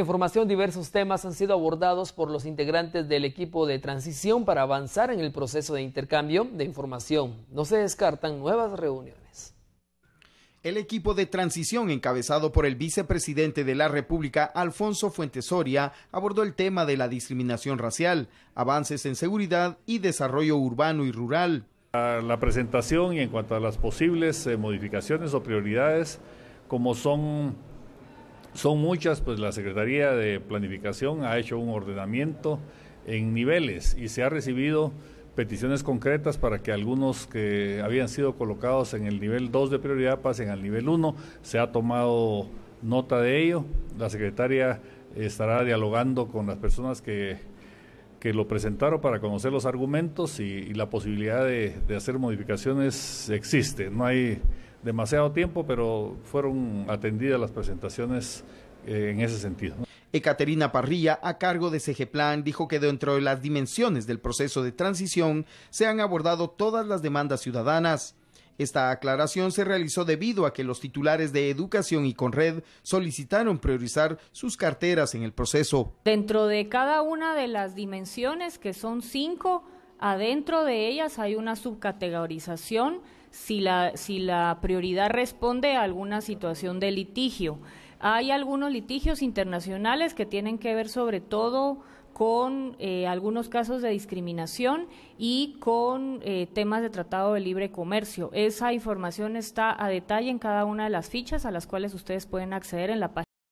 información, diversos temas han sido abordados por los integrantes del equipo de transición para avanzar en el proceso de intercambio de información. No se descartan nuevas reuniones. El equipo de transición encabezado por el vicepresidente de la República, Alfonso Fuentesoria, abordó el tema de la discriminación racial, avances en seguridad y desarrollo urbano y rural. La presentación y en cuanto a las posibles eh, modificaciones o prioridades, como son son muchas, pues la Secretaría de Planificación ha hecho un ordenamiento en niveles y se ha recibido peticiones concretas para que algunos que habían sido colocados en el nivel 2 de prioridad pasen al nivel 1. Se ha tomado nota de ello. La secretaria estará dialogando con las personas que, que lo presentaron para conocer los argumentos y, la posibilidad de, de hacer modificaciones existe. No hay demasiado tiempo, pero fueron atendidas las presentaciones eh, en ese sentido. Ecaterina Parrilla, a cargo de Segeplan, dijo que dentro de las dimensiones del proceso de transición se han abordado todas las demandas ciudadanas. Esta aclaración se realizó debido a que los titulares de Educación y Conred solicitaron priorizar sus carteras en el proceso. Dentro de cada una de las dimensiones, que son cinco, Adentro de ellas hay una subcategorización si la, prioridad responde a alguna situación de litigio. Hay algunos litigios internacionales que tienen que ver sobre todo con eh, algunos casos de discriminación y con eh, temas de tratado de libre comercio. Esa información está a detalle en cada una de las fichas a las cuales ustedes pueden acceder en la página.